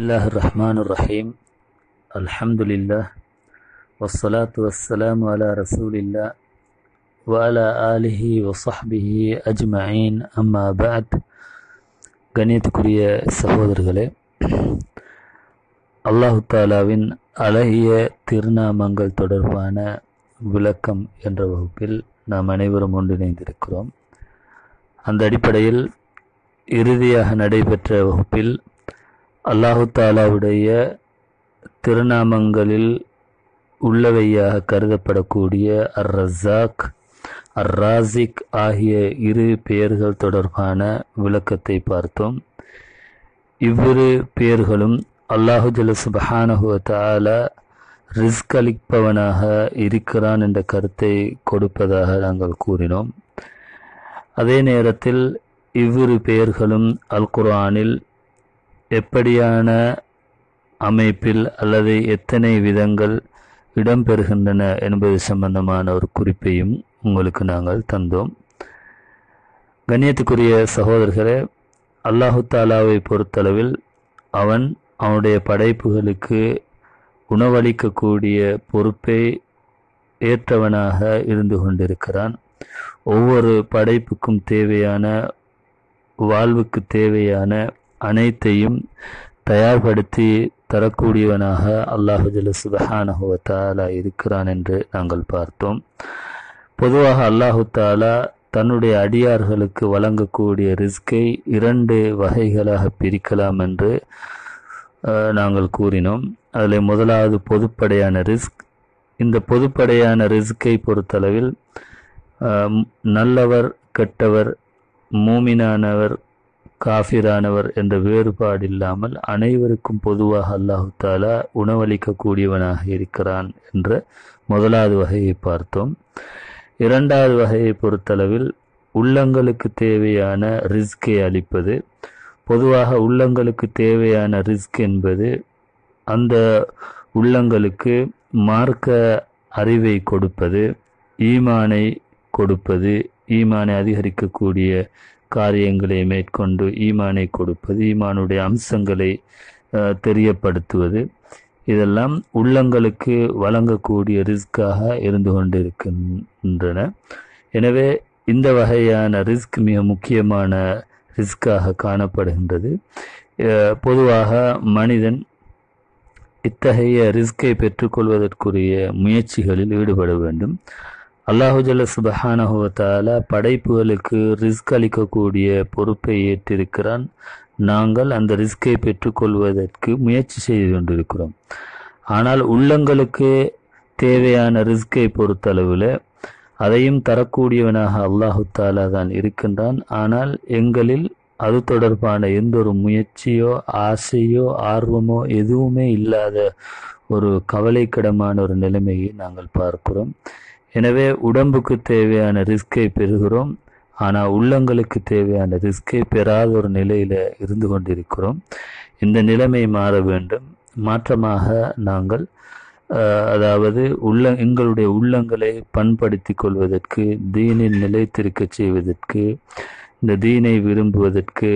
الله الرحمن الرحيم الحمد لله والصلاة والسلام على رسول الله وعلى آله وصحبه أجمعين أما بعد கணியத்துக்குரிய சகோதரர்களே அல்லாஹு தாலாவின் அழகிய திருநாமங்கள் தொடர்பான விளக்கம் என்ற வகுப்பில் நாம் அனைவரும் ஒன்றிணைந்திருக்கிறோம் அந்த அடிப்படையில் இறுதியாக நடைபெற்ற வகுப்பில் அல்லாஹு தாலாவுடைய திருநாமங்களில் உள்ளவையாக கருதப்படக்கூடிய அர் ரசாக் அர் ராசிக் ஆகிய இரு பெயர்கள் தொடர்பான விளக்கத்தை பார்த்தோம் இவ்விரு பெயர்களும் அல்லாஹு ஜலசுபஹானஹுவ தாலா ரிஸ்க் அளிப்பவனாக இருக்கிறான் என்ற கருத்தை கொடுப்பதாக நாங்கள் கூறினோம் அதே நேரத்தில் இவ்விரு பெயர்களும் அல் குரானில் எப்படியான அமைப்பில் அல்லது எத்தனை விதங்கள் இடம்பெறுகின்றன என்பது சம்பந்தமான ஒரு குறிப்பையும் உங்களுக்கு நாங்கள் தந்தோம் கண்ணியத்துக்குரிய சகோதரர்களே அல்லாஹு தாலாவை பொறுத்தளவில் அவன் அவனுடைய படைப்புகளுக்கு உணவளிக்கக்கூடிய பொறுப்பை ஏற்றவனாக இருந்து கொண்டிருக்கிறான் ஒவ்வொரு படைப்புக்கும் தேவையான வாழ்வுக்கு தேவையான அனைத்தையும் தயார்படுத்தி தரக்கூடியவனாக அல்லாஹுஜல் சுபஹானஹுவத்தாலா இருக்கிறான் என்று நாங்கள் பார்த்தோம் பொதுவாக அல்லாஹு தாலா தன்னுடைய அடியார்களுக்கு வழங்கக்கூடிய ரிஸ்கை இரண்டு வகைகளாக பிரிக்கலாம் என்று நாங்கள் கூறினோம் அதில் முதலாவது பொதுப்படையான ரிஸ்க் இந்த பொதுப்படையான ரிஸ்கை பொறுத்தளவில் நல்லவர் கெட்டவர் மூமினானவர் காஃபிரானவர் என்ற வேறுபாடு இல்லாமல் அனைவருக்கும் பொதுவாக அல்லாஹு தாலா உணவளிக்கக்கூடியவனாக இருக்கிறான் என்ற முதலாவது வகையை பார்த்தோம் இரண்டாவது வகையை பொறுத்தளவில் உள்ளங்களுக்கு தேவையான ரிஸ்கை அளிப்பது பொதுவாக உள்ளங்களுக்கு தேவையான ரிஸ்க் என்பது அந்த உள்ளங்களுக்கு மார்க்க அறிவை கொடுப்பது ஈமானை கொடுப்பது ஈமானை அதிகரிக்கக்கூடிய காரியங்களை மேற்கொண்டு ஈமானை கொடுப்பது ஈமானுடைய அம்சங்களை தெரியப்படுத்துவது இதெல்லாம் உள்ளங்களுக்கு வழங்கக்கூடிய ரிஸ்காக இருந்து கொண்டிருக்கின்றன எனவே இந்த வகையான ரிஸ்க் மிக முக்கியமான ரிஸ்காக காணப்படுகின்றது பொதுவாக மனிதன் இத்தகைய ரிஸ்கை பெற்றுக்கொள்வதற்குரிய முயற்சிகளில் ஈடுபட வேண்டும் அல்லாஹுஜல்ல சுபஹானஹுவத்தால படைப்புகளுக்கு ரிஸ்க் அளிக்கக்கூடிய பொறுப்பை ஏற்றிருக்கிறான் நாங்கள் அந்த ரிஸ்கை பெற்றுக்கொள்வதற்கு முயற்சி செய்து கொண்டிருக்கிறோம் ஆனால் உள்ளங்களுக்கு தேவையான ரிஸ்கை பொறுத்தளவில் அதையும் தரக்கூடியவனாக அல்லாஹு தான் இருக்கின்றான் ஆனால் எங்களில் அது தொடர்பான எந்த ஒரு முயற்சியோ ஆசையோ ஆர்வமோ எதுவுமே இல்லாத ஒரு கவலைக்கிடமான ஒரு நிலைமையை நாங்கள் பார்க்கிறோம் எனவே உடம்புக்கு தேவையான ரிஸ்கை பெறுகிறோம் ஆனால் உள்ளங்களுக்கு தேவையான ரிஸ்கை பெறாத ஒரு நிலையில் இருந்து கொண்டிருக்கிறோம் இந்த நிலைமை மாற வேண்டும் மாற்றமாக நாங்கள் அதாவது உள்ள எங்களுடைய உள்ளங்களை பண்படுத்தி கொள்வதற்கு தீனில் நிலைத்திருக்க செய்வதற்கு இந்த தீனை விரும்புவதற்கு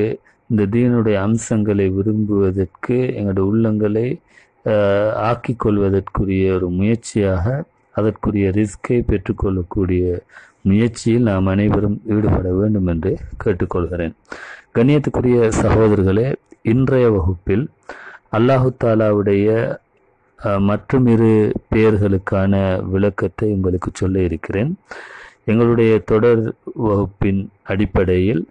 இந்த தீனுடைய அம்சங்களை விரும்புவதற்கு எங்களுடைய உள்ளங்களை ஆக்கிக் கொள்வதற்குரிய ஒரு முயற்சியாக அதற்குரிய ரிஸ்கை பெற்றுக்கொள்ளக்கூடிய முயற்சியில் நாம் அனைவரும் ஈடுபட வேண்டும் என்று கேட்டுக்கொள்கிறேன் கண்ணியத்துக்குரிய சகோதரர்களே இன்றைய வகுப்பில் அல்லாஹு தாலாவுடைய மற்றும் இரு பெயர்களுக்கான விளக்கத்தை உங்களுக்கு சொல்ல இருக்கிறேன் எங்களுடைய தொடர் வகுப்பின் அடிப்படையில்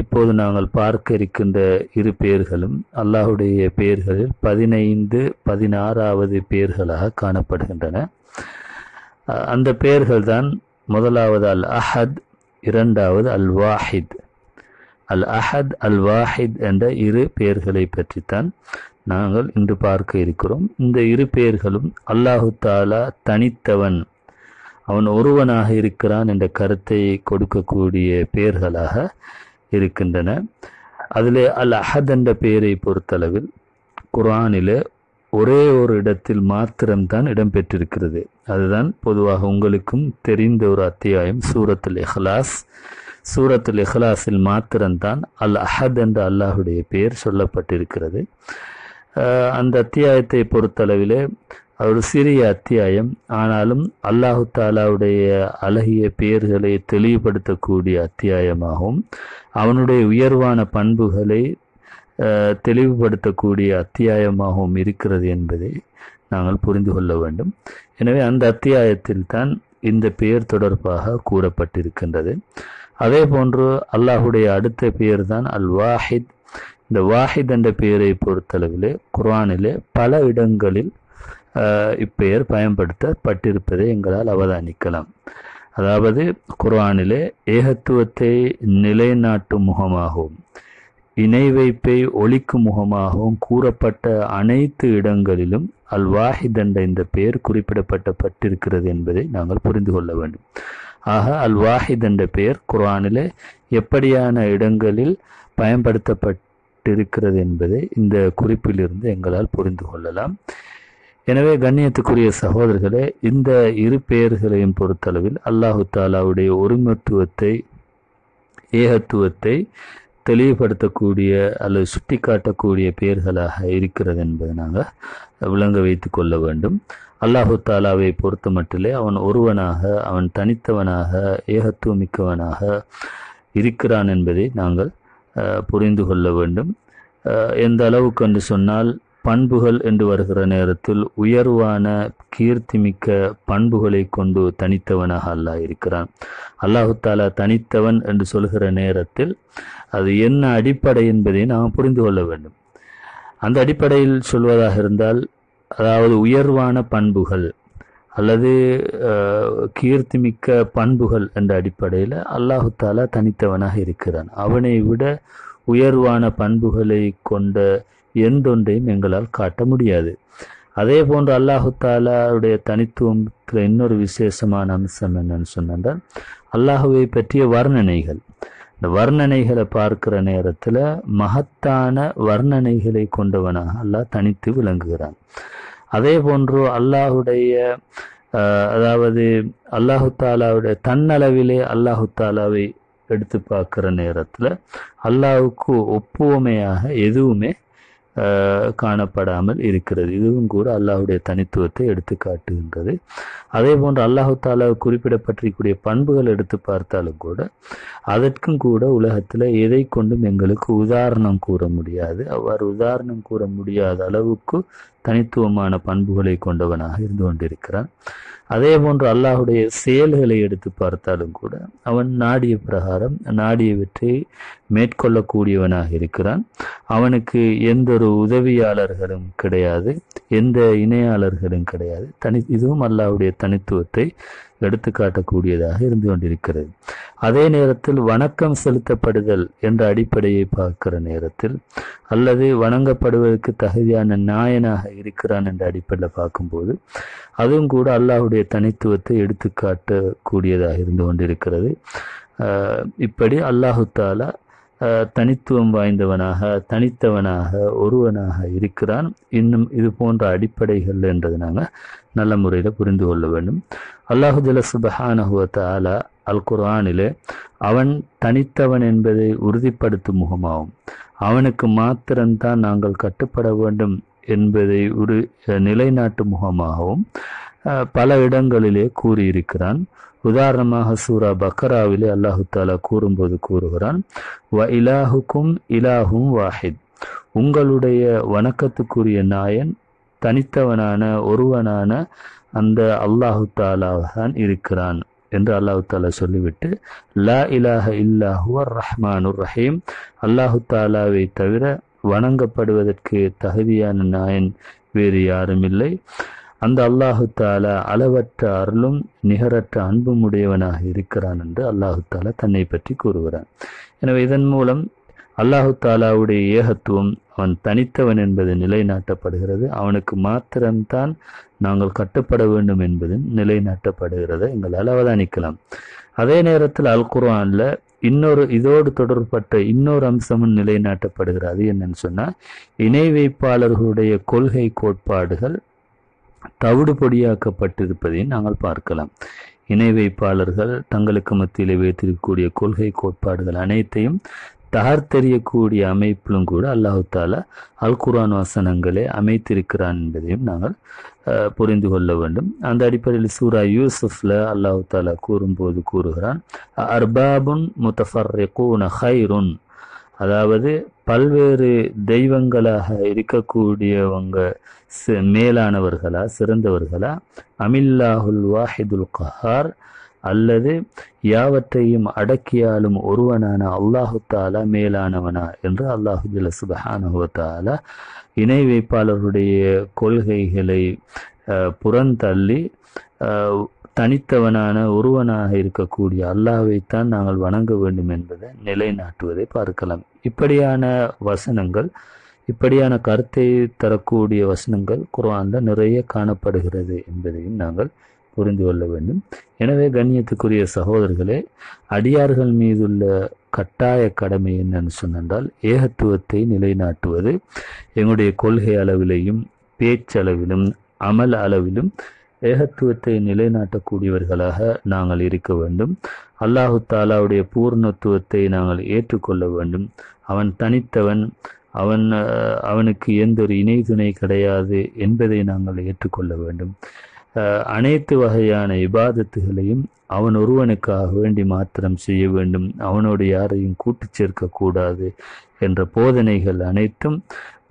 இப்போது நாங்கள் பார்க்க இருக்கின்ற இரு பேர்களும் அல்லாஹுடைய பெயர்களில் பதினைந்து பதினாறாவது பேர்களாக காணப்படுகின்றன அந்த பெயர்கள் தான் முதலாவது அல் அஹத் இரண்டாவது அல் வாஹித் அல் அஹத் அல் வாஹித் என்ற இரு பெயர்களை பற்றித்தான் நாங்கள் இன்று பார்க்க இருக்கிறோம் இந்த இரு பெயர்களும் அல்லாஹு தாலா தனித்தவன் அவன் ஒருவனாக இருக்கிறான் என்ற கருத்தை கொடுக்கக்கூடிய பெயர்களாக இருக்கின்றன அதில் அல் அஹத் என்ற பெயரை பொறுத்தளவில் குரானில் ஒரே ஒரு இடத்தில் மாத்திரம்தான் இடம்பெற்றிருக்கிறது அதுதான் பொதுவாக உங்களுக்கும் தெரிந்த ஒரு அத்தியாயம் சூரத்துல் இஹ்லாஸ் சூரத்துல் இஹ்லாஸில் மாத்திரம்தான் அல் அஹத் என்ற அல்லாஹுடைய பெயர் சொல்லப்பட்டிருக்கிறது அந்த அத்தியாயத்தை பொறுத்தளவிலே ஒரு சிறிய அத்தியாயம் ஆனாலும் அல்லாஹு தாலாவுடைய அழகிய பெயர்களை தெளிவுபடுத்தக்கூடிய அத்தியாயமாகும் அவனுடைய உயர்வான பண்புகளை தெளிவுபடுத்தக்கூடிய அத்தியாயமாகவும் இருக்கிறது என்பதை நாங்கள் புரிந்து கொள்ள வேண்டும் எனவே அந்த அத்தியாயத்தில் தான் இந்த பெயர் தொடர்பாக கூறப்பட்டிருக்கின்றது அதே போன்று அல்லாஹுடைய அடுத்த பெயர் தான் அல் வாஹித் இந்த வாஹித் என்ற பெயரை பொறுத்தளவிலே குர்ஆனிலே பல இடங்களில் இப்பெயர் பயன்படுத்தப்பட்டிருப்பதை எங்களால் அவதானிக்கலாம் அதாவது குர்ஆனிலே ஏகத்துவத்தை நிலைநாட்டும் முகமாகவும் இணை வைப்பை ஒழிக்கும் முகமாகவும் கூறப்பட்ட அனைத்து இடங்களிலும் அல் வாஹித் என்ற இந்த பெயர் குறிப்பிடப்பட்டப்பட்டிருக்கிறது என்பதை நாங்கள் புரிந்து கொள்ள வேண்டும் ஆக அல் வாஹித் என்ற பெயர் குர்ஆனிலே எப்படியான இடங்களில் பயன்படுத்தப்பட்டிருக்கிறது என்பதை இந்த குறிப்பிலிருந்து எங்களால் புரிந்து கொள்ளலாம் எனவே கண்ணியத்துக்குரிய சகோதரர்களே இந்த இரு பெயர்களையும் பொறுத்தளவில் அல்லாஹு தாலாவுடைய ஒருமத்துவத்தை ஏகத்துவத்தை தெளிவுபடுத்தக்கூடிய அல்லது சுட்டி காட்டக்கூடிய பெயர்களாக இருக்கிறது என்பதை நாங்கள் விளங்க வைத்து கொள்ள வேண்டும் அல்லாஹு தாலாவை பொறுத்த மட்டிலே அவன் ஒருவனாக அவன் தனித்தவனாக ஏகத்துவமிக்கவனாக இருக்கிறான் என்பதை நாங்கள் புரிந்து கொள்ள வேண்டும் எந்த அளவுக்கு என்று சொன்னால் பண்புகள் என்று வருகிற நேரத்தில் உயர்வான கீர்த்திமிக்க பண்புகளை கொண்டு தனித்தவனாக அல்லாஹ் இருக்கிறான் அல்லாஹு தாலா தனித்தவன் என்று சொல்கிற நேரத்தில் அது என்ன அடிப்படை என்பதை நாம் புரிந்து கொள்ள வேண்டும் அந்த அடிப்படையில் சொல்வதாக இருந்தால் அதாவது உயர்வான பண்புகள் அல்லது கீர்த்திமிக்க பண்புகள் என்ற அடிப்படையில் அல்லாஹு தாலா தனித்தவனாக இருக்கிறான் அவனை விட உயர்வான பண்புகளை கொண்ட என்றொன்றையும் எங்களால் காட்ட முடியாது அதே போன்று அல்லாஹு தாலாவுடைய தனித்துவத்தில் இன்னொரு விசேஷமான அம்சம் என்னன்னு சொன்னால் அல்லாஹுவை பற்றிய வர்ணனைகள் இந்த வர்ணனைகளை பார்க்கிற நேரத்தில் மகத்தான வர்ணனைகளை கொண்டவனாக அல்லாஹ் தனித்து விளங்குகிறான் அதே போன்று அல்லாஹுடைய அதாவது அல்லாஹு தாலாவுடைய தன்னளவிலே அல்லாஹு தாலாவை எடுத்து பார்க்குற நேரத்தில் அல்லாஹுக்கு ஒப்புவமையாக எதுவுமே காணப்படாமல் இருக்கிறது இதுவும் கூட அல்லாஹுடைய தனித்துவத்தை எடுத்து காட்டுகின்றது அதே போன்று அல்லாஹு தாலா குறிப்பிடப்பட்டிருக்கூடிய பண்புகள் எடுத்து பார்த்தாலும் கூட அதற்கும் கூட உலகத்தில் எதை கொண்டும் எங்களுக்கு உதாரணம் கூற முடியாது அவ்வாறு உதாரணம் கூற முடியாத அளவுக்கு தனித்துவமான பண்புகளை கொண்டவனாக இருந்து கொண்டிருக்கிறான் அதே போன்று அல்லாஹுடைய செயல்களை எடுத்து பார்த்தாலும் கூட அவன் நாடிய பிரகாரம் நாடிய வெற்றியை மேற்கொள்ளக்கூடியவனாக இருக்கிறான் அவனுக்கு எந்த ஒரு உதவியாளர்களும் கிடையாது எந்த இணையாளர்களும் கிடையாது தனி இதுவும் அல்லாஹுடைய தனித்துவத்தை எடுத்துக்காட்டக்கூடியதாக இருந்து கொண்டிருக்கிறது அதே நேரத்தில் வணக்கம் செலுத்தப்படுதல் என்ற அடிப்படையை பார்க்கிற நேரத்தில் அல்லது வணங்கப்படுவதற்கு தகுதியான நாயனாக இருக்கிறான் என்ற அடிப்படையில் பார்க்கும்போது அதுவும் கூட அல்லாஹுடைய தனித்துவத்தை எடுத்துக்காட்டக்கூடியதாக இருந்து கொண்டிருக்கிறது இப்படி அல்லாஹு தாலா தனித்துவம் வாய்ந்தவனாக தனித்தவனாக ஒருவனாக இருக்கிறான் இன்னும் இது போன்ற அடிப்படைகள் என்றது நாங்கள் நல்ல முறையில் புரிந்து கொள்ள வேண்டும் அல்லாஹுஜல சுபஹானஹுவத்தாலா அல் குர்ஆனிலே அவன் தனித்தவன் என்பதை உறுதிப்படுத்தும் முகமாகும் அவனுக்கு மாத்திரம்தான் நாங்கள் கட்டுப்பட வேண்டும் என்பதை ஒரு நிலைநாட்டு முகமாகவும் பல இடங்களிலே கூறியிருக்கிறான் உதாரணமாக சூரா பக்கராவிலே அல்லாஹு தாலா கூறும்போது கூறுகிறான் வ இலாஹுக்கும் இலாஹும் வாஹித் உங்களுடைய வணக்கத்துக்குரிய நாயன் தனித்தவனான ஒருவனான அந்த அல்லாஹு தாலாவான் இருக்கிறான் என்று அல்லாஹு தாலா சொல்லிவிட்டு லா இலாஹ இல்லாஹுவர் ரஹ்மானுர் ரஹீம் அல்லாஹு தாலாவை தவிர வணங்கப்படுவதற்கு தகுதியான நாயன் வேறு யாரும் இல்லை அந்த அல்லாஹு தால அளவற்ற அருளும் நிகரற்ற அன்பும் உடையவனாக இருக்கிறான் என்று அல்லாஹு தால தன்னை பற்றி கூறுகிறான் எனவே இதன் மூலம் அல்லாஹு தாலாவுடைய ஏகத்துவம் அவன் தனித்தவன் என்பது நிலைநாட்டப்படுகிறது அவனுக்கு மாத்திரம்தான் நாங்கள் கட்டுப்பட வேண்டும் என்பது நிலைநாட்டப்படுகிறது எங்களால் அவதானிக்கலாம் அதே நேரத்தில் அல் குர்ஆனில் இன்னொரு இதோடு தொடர்பட்ட இன்னொரு அம்சமும் நிலைநாட்டப்படுகிறது என்னன்னு சொன்னால் இணை வைப்பாளர்களுடைய கொள்கை கோட்பாடுகள் தவிடு பொடியாக்கப்பட்டிருப்பதை நாங்கள் பார்க்கலாம் இணை வைப்பாளர்கள் தங்களுக்கு மத்தியில் வைத்திருக்கக்கூடிய கொள்கை கோட்பாடுகள் அனைத்தையும் தகர்த்தெறியக்கூடிய அமைப்பிலும் கூட அல்லாஹால அல் குரான் வாசனங்களை அமைத்திருக்கிறான் என்பதையும் நாங்கள் புரிந்து கொள்ள வேண்டும் அந்த அடிப்படையில் சூரா யூசுஃப்ல அல்லாஹு தாலா கூறும்போது கூறுகிறான் அர்பாபுன் முத்தஃபர் ஹைருன் அதாவது பல்வேறு தெய்வங்களாக இருக்கக்கூடியவங்க மேலானவர்களா சிறந்தவர்களா அமில்லாஹுல் வாஹிதுல் கஹார் அல்லது யாவற்றையும் அடக்கியாலும் ஒருவனான அல்லாஹு தாலா மேலானவனா என்று அல்லாஹு சுபஹானஹு இணை வைப்பாளருடைய கொள்கைகளை புறந்தள்ளி தனித்தவனான ஒருவனாக இருக்கக்கூடிய அல்லாவைத்தான் நாங்கள் வணங்க வேண்டும் என்பதை நிலைநாட்டுவதை பார்க்கலாம் இப்படியான வசனங்கள் இப்படியான கருத்தை தரக்கூடிய வசனங்கள் குரான்ல நிறைய காணப்படுகிறது என்பதையும் நாங்கள் புரிந்து கொள்ள வேண்டும் எனவே கண்ணியத்துக்குரிய சகோதரர்களே அடியார்கள் மீதுள்ள கட்டாய கடமை என்னன்னு சொன்னால் ஏகத்துவத்தை நிலைநாட்டுவது எங்களுடைய கொள்கை அளவிலையும் பேச்சளவிலும் அமல் அளவிலும் ஏகத்துவத்தை நிலைநாட்டக்கூடியவர்களாக நாங்கள் இருக்க வேண்டும் அல்லாஹு தாலாவுடைய பூர்ணத்துவத்தை நாங்கள் ஏற்றுக்கொள்ள வேண்டும் அவன் தனித்தவன் அவன் அவனுக்கு எந்த ஒரு இணை துணை கிடையாது என்பதை நாங்கள் ஏற்றுக்கொள்ள வேண்டும் அனைத்து வகையான இபாதத்துகளையும் அவன் ஒருவனுக்காக வேண்டி மாத்திரம் செய்ய வேண்டும் அவனோடு யாரையும் கூட்டு சேர்க்கக்கூடாது என்ற போதனைகள் அனைத்தும்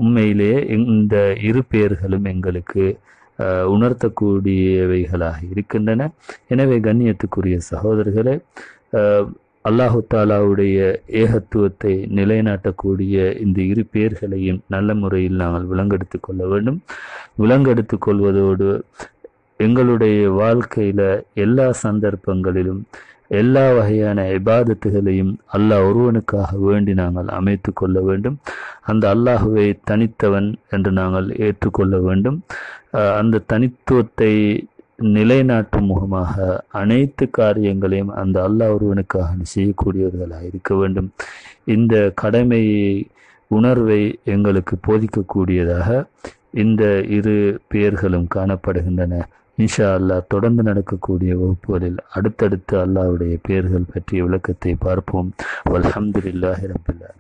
உண்மையிலேயே இந்த இரு பெயர்களும் எங்களுக்கு உணர்த்தக்கூடியவைகளாக இருக்கின்றன எனவே கண்ணியத்துக்குரிய சகோதரர்களே அல்லாஹு தாலாவுடைய ஏகத்துவத்தை நிலைநாட்டக்கூடிய இந்த இரு பேர்களையும் நல்ல முறையில் நாங்கள் விலங்கெடுத்து கொள்ள வேண்டும் விலங்கெடுத்து கொள்வதோடு எங்களுடைய வாழ்க்கையில் எல்லா சந்தர்ப்பங்களிலும் எல்லா வகையான இபாதத்துகளையும் அல்லாஹ் ஒருவனுக்காக வேண்டி நாங்கள் அமைத்து கொள்ள வேண்டும் அந்த அல்லாஹுவை தனித்தவன் என்று நாங்கள் ஏற்றுக்கொள்ள வேண்டும் அந்த தனித்துவத்தை நிலைநாட்டும் முகமாக அனைத்து காரியங்களையும் அந்த அல்லாஹ் ஒருவனுக்காக செய்யக்கூடியவர்களாக இருக்க வேண்டும் இந்த கடமை உணர்வை எங்களுக்கு போதிக்கக்கூடியதாக இந்த இரு பெயர்களும் காணப்படுகின்றன இன்ஷா அல்லா தொடர்ந்து நடக்கக்கூடிய வகுப்புகளில் அடுத்தடுத்து அல்லாவுடைய பெயர்கள் பற்றிய விளக்கத்தை பார்ப்போம் அலமதுல்லாஹி ரபுல்லா